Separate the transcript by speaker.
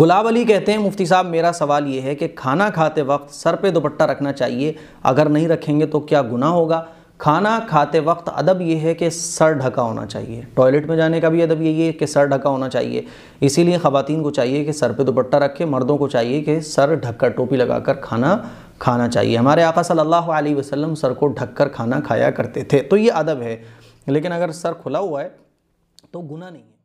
Speaker 1: गुलाब अली कहते हैं मुफ्ती साहब मेरा सवाल ये है कि खाना खाते वक्त सर पे दुपट्टा रखना चाहिए अगर नहीं रखेंगे तो क्या गुना होगा खाना खाते वक्त अदब ये है कि सर ढका होना चाहिए टॉयलेट में जाने का भी अदब यही है कि सर ढका होना चाहिए इसीलिए ख़वातीन को चाहिए कि सर पे दुपट्टा रखें मर्दों को चाहिए कि सर ढककर टोपी लगाकर खाना खाना चाहिए हमारे आका सल्लल्लाहु अलैहि वसल्लम सर को ढककर खाना खाया करते थे तो ये अदब है लेकिन अगर सर खुला हुआ है
Speaker 2: तो गुना नहीं है